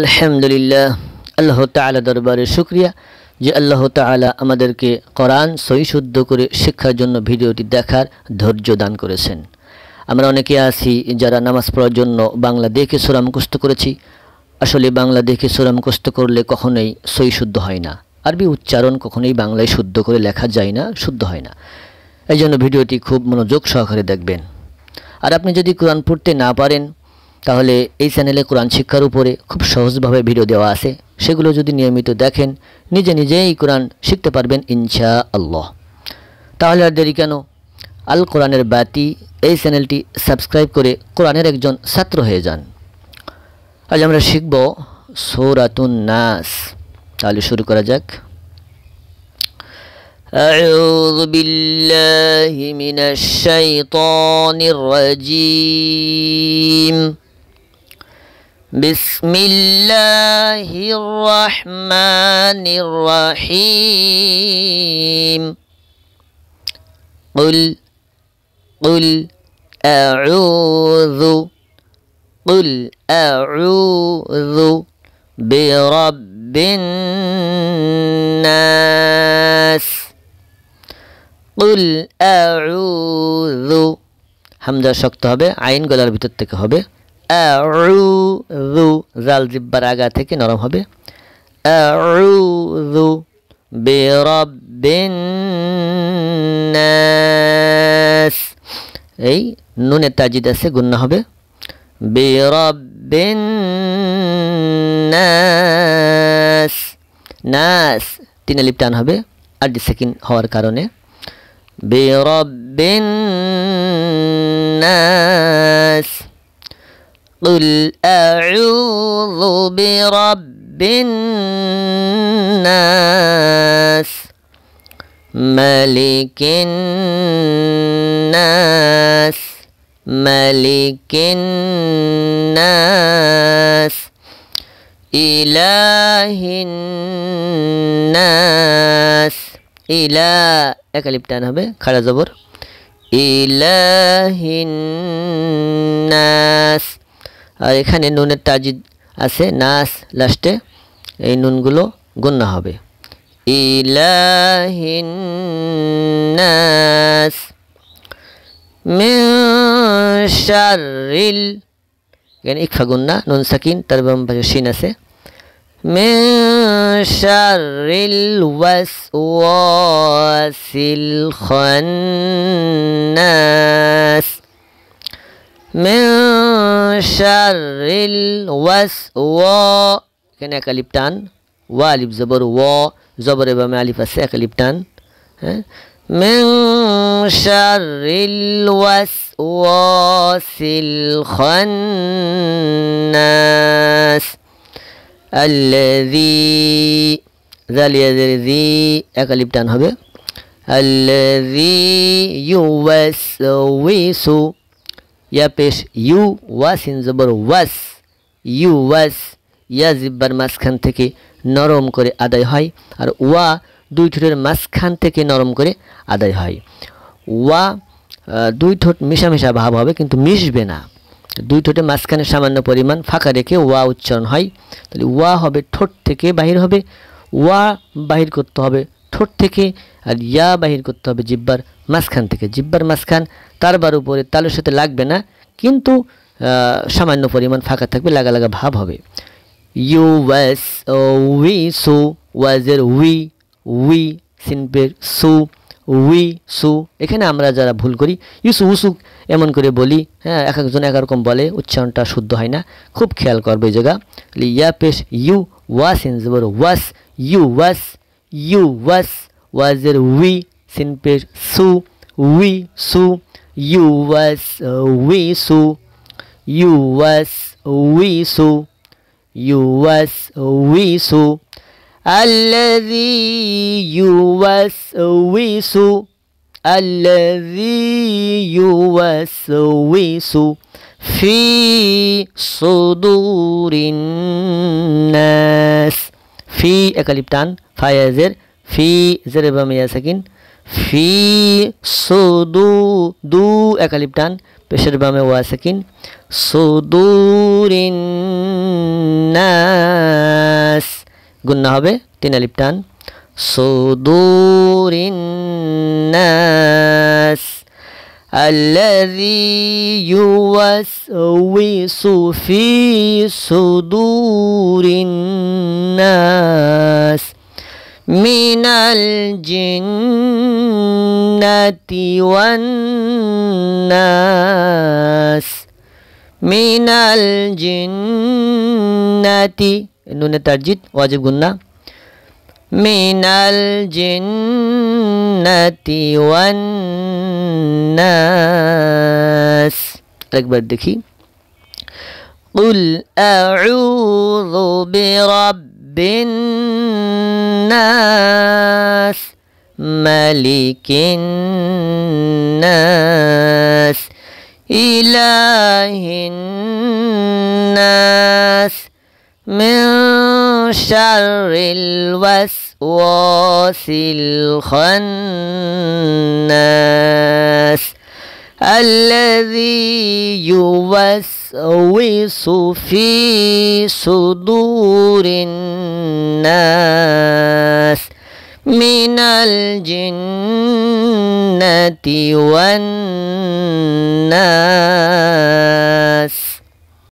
আলহামদুলিল্লাহ আল্লাহ তালা দরবারে শুক্রিয়া যে আল্লাহ তালা আমাদেরকে সই শুদ্ধ করে শিক্ষার জন্য ভিডিওটি দেখার ধৈর্য দান করেছেন আমরা অনেকে আছি যারা নামাজ পড়ার জন্য বাংলা দেখে সোরা মুখস্থ করেছি আসলে বাংলা দেখে সোরা মুখস্থ করলে কখনোই শুদ্ধ হয় না আরবি উচ্চারণ কখনোই বাংলায় শুদ্ধ করে লেখা যায় না শুদ্ধ হয় না এই জন্য ভিডিওটি খুব মনোযোগ সহকারে দেখবেন আর আপনি যদি কোরআন পড়তে না পারেন তাহলে এই চ্যানেলে কোরআন শিক্ষার উপরে খুব সহজভাবে ভিডিও দেওয়া আছে সেগুলো যদি নিয়মিত দেখেন নিজে নিজেই কোরআন শিখতে পারবেন ইনশা আল্লাহ তাহলে আর দেরি কেন আল কোরআনের বাতি এই চ্যানেলটি সাবস্ক্রাইব করে কোরআনের একজন ছাত্র হয়ে যান আজ আমরা শিখব সৌরাতুন নাস তাহলে শুরু করা যাক أعوذ بالله من الشيطان الرجيم بسم الله الرحمن الرحيم قل قل أعوذ قل أعوذ برب الناس قل أعوذ حمد شكتها به عين قلال بتتكها به আউযু জাল জিব্বার আগা থেকে নরম হবে আউযু বিরাব্বিন নাস এই নুনের তাজিদ আছে গুন্না হবে বিরাব্বিন নাস নাস তিন আলিফ টান হবে আর ডি সেকেন্ড হওয়ার কারণে বিরাব্বিন নাস قل أعوذ برب الناس ملك الناس ملك الناس إله الناس إله একালিপটান হবে খাড়া জবর إله الناس আর এখানে নুনের তাজিদ আছে নাস লাস্টে এই নুনগুলো গণ্য হবে ইলাহিন্নাস من شر ال يعني ইকফা গুন্না নুন সাকিন তার বাম পাশে শিন আছে من شر الوسواس الخناس من شر الوسواس كان زبر و زبر ألف الساق من شر الوسواس الخناس الذي ذل الذي أكلب هبه الذي يوسوس यह पेश ইউ ওয়াস ইনজবর ওয়াস ইউ ওয়াস ইয়া জিব্বার মাঝখান থেকে নরম করে আদায় হয় আর ওয়া দুই ঠোঁটের মাঝখান থেকে নরম করে আদায় হয় ওয়া দুই ঠোঁট মিশামেশা ভাব হবে কিন্তু মিশবে না দুই ঠোঁটে মাঝখানে সামান্য পরিমাণ ফাঁকা রেখে ওয়া উচ্চারণ হয় তাহলে ওয়া হবে ঠোঁট থেকে বাহির হবে ওয়া বাহির করতে হবে ঠোঁট থেকে আর ইয়া বাহির করতে হবে জিব্বার মাঝখান থেকে জিব্বার মাঝখান তারবার উপরে তালের সাথে লাগবে না কিন্তু সামান্য পরিমাণ ফাঁকা থাকবে লাগা লাগা ভাব হবে ইউ ওয়াস উই সু ওয়াজের উই উই সিনপের সু উই সু এখানে আমরা যারা ভুল করি ইউসু উসু এমন করে বলি হ্যাঁ এক একজন এক রকম বলে উচ্চারণটা শুদ্ধ হয় না খুব খেয়াল করবে জায়গা ইয়া পেশ you was in was you was you was was there we simple su we su you was uh, we su you was we su you was we su الذي يوسوس الذي يوسوس في صدور الناس في أكاليبتان ফায়াজের ফি জেরে বা মিয়া সাকিন ফি সু দু দু একালিপ টান পেশের বামে ওয়া সাকিন সুদুরিন নাস গুন্না হবে তিন আলিপ টান সুদুরিন নাস الذي يوسوس في صدور الناس من الجنة والناس من الجنة نون الترجيد واجب قلنا من الجنة والناس أكبر دكي قل أعوذ برب الناس الناس ملك الناس إله الناس من شر الوسواس الخناس الذي يوسوس في صدور الناس من الجنة والناس